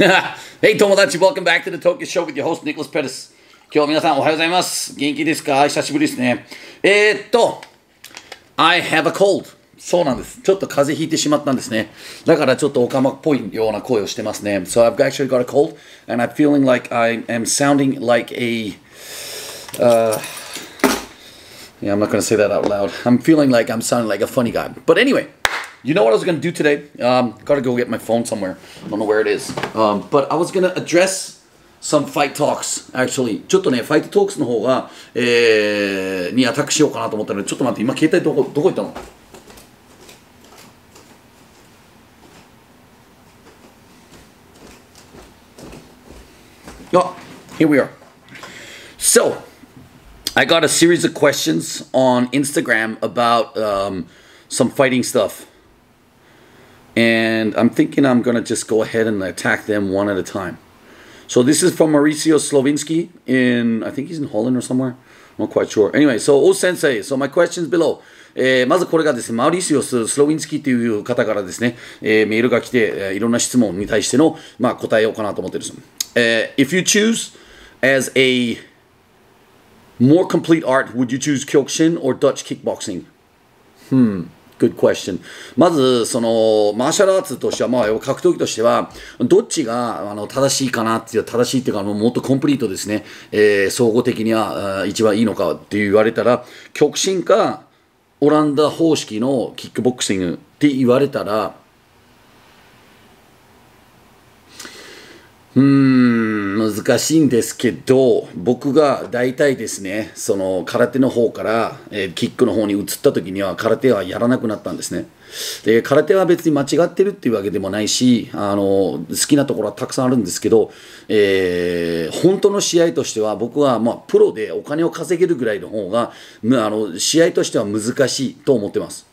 hey, Tomodachi, welcome back to the Tokyo Show with your host, Nicholas Pettis. I have a cold. So, i I've actually got a cold and I'm feeling like I am sounding like a... Uh, yeah, I'm not going to say that out loud. I'm feeling like I'm sounding like a funny guy. But anyway... You know what I was gonna do today? Um, gotta go get my phone somewhere. I don't know where it is. Um, but I was gonna address some fight talks, actually. ちょっとね、ファイトトークスの方が、えー、にアタックしようかなと思ったので、ちょっと待って、今携帯どこ、どこ行ったのあ、oh, here we are. So, I got a series of questions on Instagram about um, some fighting stuff and I'm thinking I'm going to just go ahead and attack them one at a time. So this is from Mauricio Slovinsky in, I think he's in Holland or somewhere. I'm not quite sure. Anyway, so O Sensei, so my questions below. えー、まずこれがですね、マウリシオス・スロウィンスキーという方からですね、えー、メールが来て、えー、いろんな質問に対しての、まあ、答えようかなと思ってるんです。えー、If eh, you choose as a more complete art, would you choose Kyokushin or Dutch kickboxing? Hmm. good question. まず、その、マーシャルアーツとしては、まあ、格闘技としては、どっちがあの正しいかなっていう、正しいっていうか、もっとコンプリートですね、えー、総合的には一番いいのかって言われたら、極真か、オランダ方式のキックボクシングって言われたら、うーん、難しいんですけど僕が大体ですねその空手の方から、えー、キックの方に移った時には空手はやらなくなったんですねで空手は別に間違ってるっていうわけでもないしあの好きなところはたくさんあるんですけど、えー、本当の試合としては僕はまあプロでお金を稼げるぐらいの方があの試合としては難しいと思ってます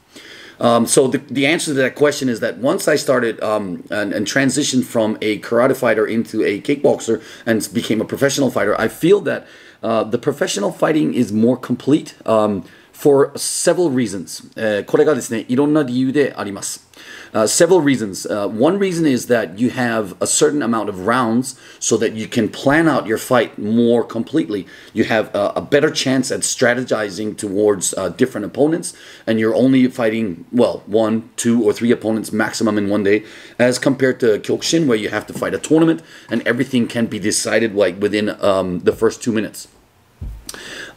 Um, so the, the answer to that question is that once I started um, and, and, transitioned from a karate fighter into a kickboxer and became a professional fighter, I feel that uh, the professional fighting is more complete. Um, for several reasons. えー、これがですね、いろんな理由であります。Uh, uh, several reasons. Uh, one reason is that you have a certain amount of rounds so that you can plan out your fight more completely. You have a better chance at strategizing towards uh, different opponents, and you're only fighting, well, one, two, or three opponents maximum in one day, as compared to Kyokushin, where you have to fight a tournament and everything can be decided like within um, the first two minutes.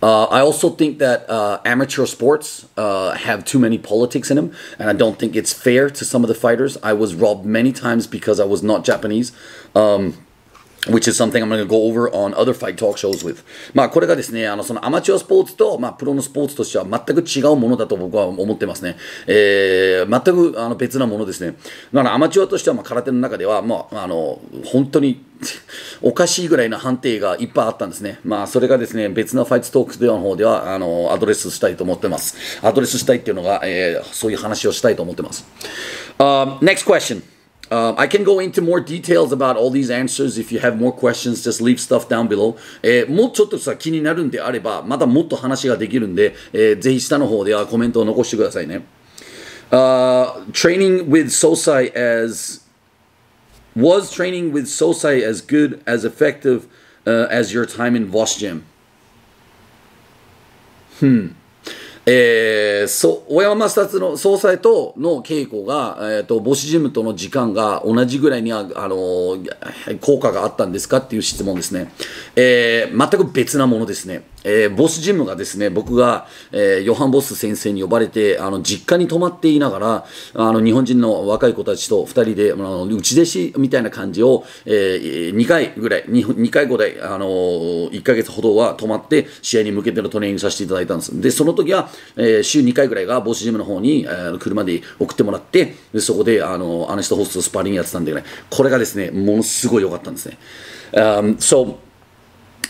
Uh, I also think that uh, amateur sports uh, have too many politics in them, and I don't think it's fair to some of the fighters. I was robbed many times because I was not Japanese. Um, which is something I'm going to go over on other fight talk shows with. まあこれがですね、あのそのアマチュアスポーツと、まあ、プロのスポーツとしては全く違うものだと僕は思ってますね。えー、全くあの別なものですね。だからアマチュアとしてはまあ空手の中では、まあ、あの本当におかしいぐらいの判定がいっぱいあったんですね。まあ、それがですね、別のファイツトークスでの方では、あの、アドレスしたいと思ってます。アドレスしたいっていうのが、えー、そういう話をしたいと思ってます。Um, next question. Um, I can go into more details about all these answers. If you have more questions, just leave stuff down below. えー、もうちょっとさ、気になるんであれば、まだもっと話ができるんで、えー、ぜひ下の方ではコメントを残してくださいね。Uh, training with Sosai as Was training with Sosai as good, as effective uh, as your time in Vosh Gym? Hmm. えー、そ小山正達の総裁との稽古が、えーと、と母子ジムとの時間が同じぐらいにあ、あの効果があったんですかっていう質問ですね、えー、全く別なものですねえー、ボスジムがですね、僕が、えー、ヨハン・ボス先生に呼ばれて、あの、実家に泊まっていながら、あの、日本人の若い子たちと二人で、あの、うち弟子みたいな感じを、えー、2回ぐらい、2, 回ぐらい、あのー、1ヶ月ほどは泊まって、試合に向けてのトレーニングさせていただいたんです。で、その時は、えー、週2回ぐらいがボスジムの方に、えー、車で送ってもらって、でそこで、あのー、アネストホストスパーリングやってたんでね、これがですね、ものすごい良かったんですね。Um, so,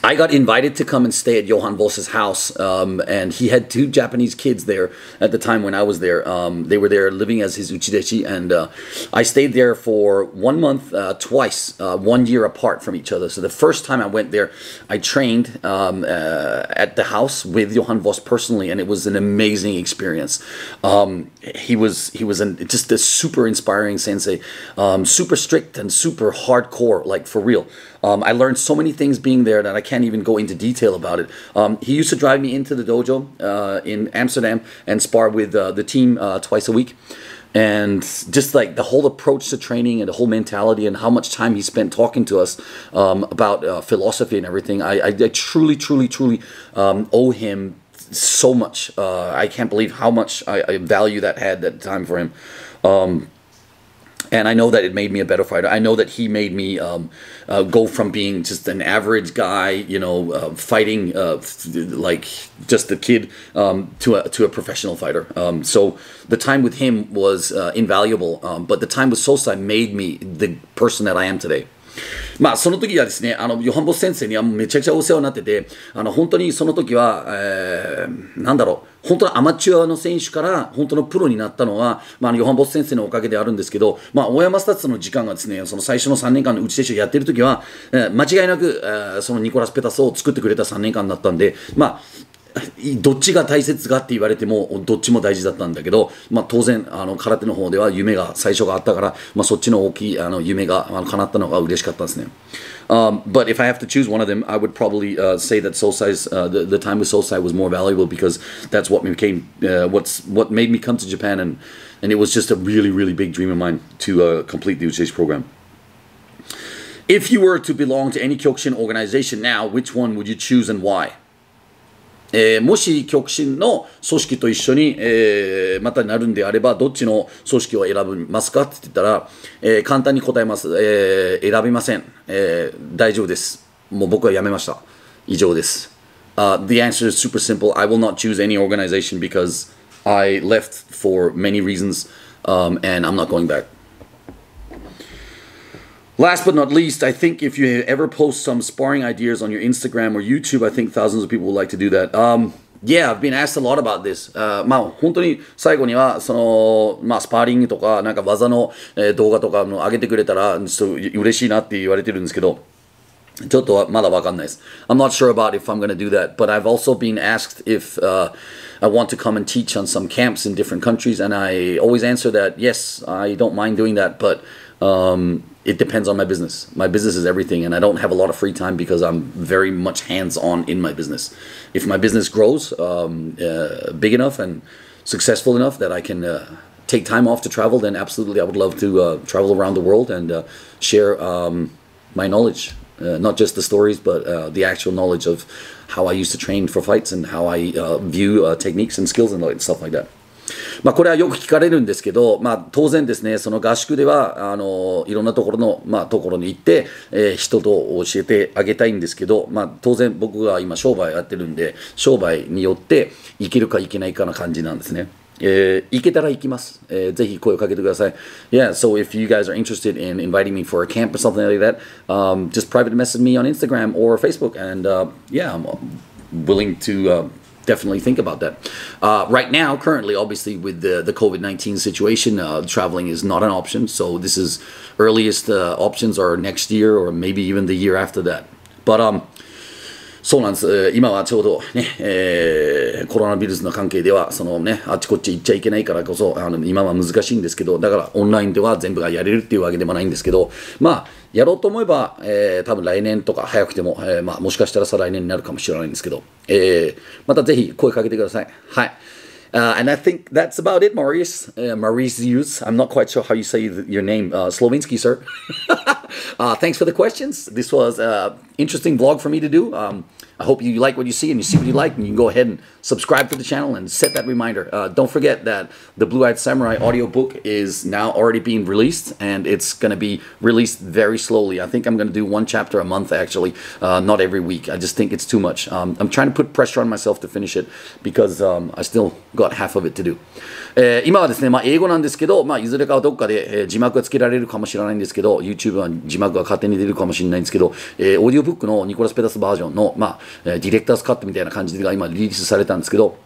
I got invited to come and stay at Johann Voss's house, um, and he had two Japanese kids there at the time when I was there. Um, they were there living as his uchideshi, and uh, I stayed there for one month, uh, twice, uh, one year apart from each other. So the first time I went there, I trained um, uh, at the house with Johann Voss personally, and it was an amazing experience. Um, he was he was an, just this super inspiring sensei, um, super strict and super hardcore, like for real. Um, I learned so many things being there that I can't even go into detail about it. Um, he used to drive me into the dojo uh, in Amsterdam and spar with uh, the team uh, twice a week. And just like the whole approach to training and the whole mentality and how much time he spent talking to us um, about uh, philosophy and everything, I, I, I truly, truly, truly um, owe him so much. Uh, I can't believe how much I, I, value that had that time for him. Um, and I know that it made me a better fighter. I know that he made me um, uh, go from being just an average guy, you know, uh, fighting uh, like just a kid um, to a to a professional fighter. Um, so the time with him was uh, invaluable. Um, but the time with Solstheim made me the person that I am today. まあ、その時はですね、あの、ヨハンボス先生にはめちゃくちゃお世話になってて、あの、本当にその時は、えー、なんだろう、本当のアマチュアの選手から本当のプロになったのは、まあ、ヨハン・ボス先生のおかげであるんですけど、まあ、大山スタッツの時間がですねその最初の3年間のうち選手をやってる時は、えー、間違いなく、えー、そのニコラス・ペタスを作ってくれた3年間だったんで、まあ、どっちが大切かって言われてもどっちも大事だったんだけど、まあ、当然あの空手の方では夢が最初があったから、まあ、そっちの大きいあの夢が叶ったのが嬉しかったですね。Um, but if I have to choose one of them, I would probably uh, say that Soul Size, uh, the, the time with Soul Size was more valuable because that's what became, uh, what's what made me come to Japan, and and it was just a really really big dream of mine to uh, complete the UJ's program. If you were to belong to any Kyokushin organization now, which one would you choose and why? えー、もし極真の組織と一緒に、えー、またなるんであれば、どっちの組織を選びますかって言ったら、えー、簡単に答えます。え選びません、え大丈夫です。もう僕は辞めました。以上です。Uh, the answer is super simple. I will not choose any organization because I left for many reasons、um, and I'm not going back. Last but not least, I think if you ever post some sparring ideas on your Instagram or YouTube, I think thousands of people would like to do that. Um, Yeah, I've been asked a lot about this. Uh, まあ本当に最後にはその、まあ、スパーリングとかなんか技の、えー、動画とかの上げてくれたらちょっと嬉しいなって言われてるんですけどちょっとまだわかんないです。I'm not sure about if I'm going to do that, but I've also been asked if、uh, I want to come and teach on some camps in different countries, and I always answer that yes, I don't mind doing that, but um, it depends on my business. My business is everything, and I don't have a lot of free time because I'm very much hands on in my business. If my business grows um, uh, big enough and successful enough that I can uh, take time off to travel, then absolutely I would love to uh, travel around the world and uh, share um, my knowledge. Uh, not just the stories, but uh, the actual knowledge of how I used to train for fights and how I view techniques and skills and stuff like that. まあ、これはよく聞かれるんですけど、まあ、当然ですね、その合宿では、あのいろんなところの、まあ、ところに行って、えー、人と教えてあげたいんですけど、まあ、当然僕が今商売やってるんで、商売によって行けるか行けないかな感じなんですね。えー、行けたら行きます。えー、ぜひ声をかけてください。Yeah, so if you guys are interested in inviting me for a camp or something like that, um, just private message me on Instagram or Facebook, and uh, yeah, I'm willing to. Uh, definitely think about that. Uh, right now, currently, obviously, with the, the COVID 19 situation, uh, traveling is not an option. So, this is earliest uh, options are next year or maybe even the year after that. But, um, そうなんです。今はちょうどね、えー、コロナウイルスの関係では、そのね、あっちこっち行っちゃいけないからこそ、あの、今は難しいんですけど、だからオンラインでは全部がやれるっていうわけでもないんですけど、まあ、やろうと思えば、えー、多分来年とか早くても、えー、まあ、もしかしたら再来年になるかもしれないんですけど、えー、またぜひ声かけてください。はい。Uh, and I think that's about it, Maurice. Uh, Maurice Yuz. o I'm not quite sure how you say your name. Uh, Slovinsky, sir. uh, thanks for the questions. This was interesting vlog for me to do. Um, I hope you like what you see and you see what you like, and you can go ahead and subscribe to the channel and set that reminder. Uh, don't forget that the Blue Eyed Samurai audiobook is now already being released, and it's going to be released very slowly. I think I'm going to do one chapter a month, actually, uh, not every week. I just think it's too much. Um, I'm trying to put pressure on myself to finish it because um, I still got half of it to do. えー、今はですね、まあ、英語なんですけど、まあ、いずれかどっかで、えー、字幕がつけられるかもしれないんですけど、YouTube uh, は字幕が勝手に出るかもしれないんですけど、えー、オーディオブックのニコラス・ペダスバージョンの、まあ、ディレクタースカットみたいな感じが今リリースされたんですけど、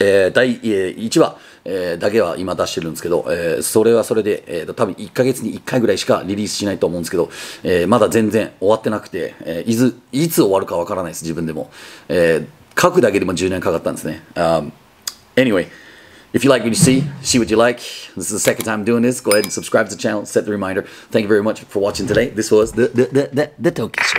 えー、第1話、えー、だけは今出してるんですけど、えー、それはそれで、えー、多分1ヶ月に1回ぐらいしかリリースしないと思うんですけど、えー、まだ全然終わってなくて、えー、いずいつ終わるかわからないです自分でも、えー、書くだけでも10年かかったんですね、um, Anyway If you like what you see, see what you like. This is the second time doing this. Go ahead and subscribe to the channel. Set the reminder. Thank you very much for watching today. This was the the the the, the Tokyo Show.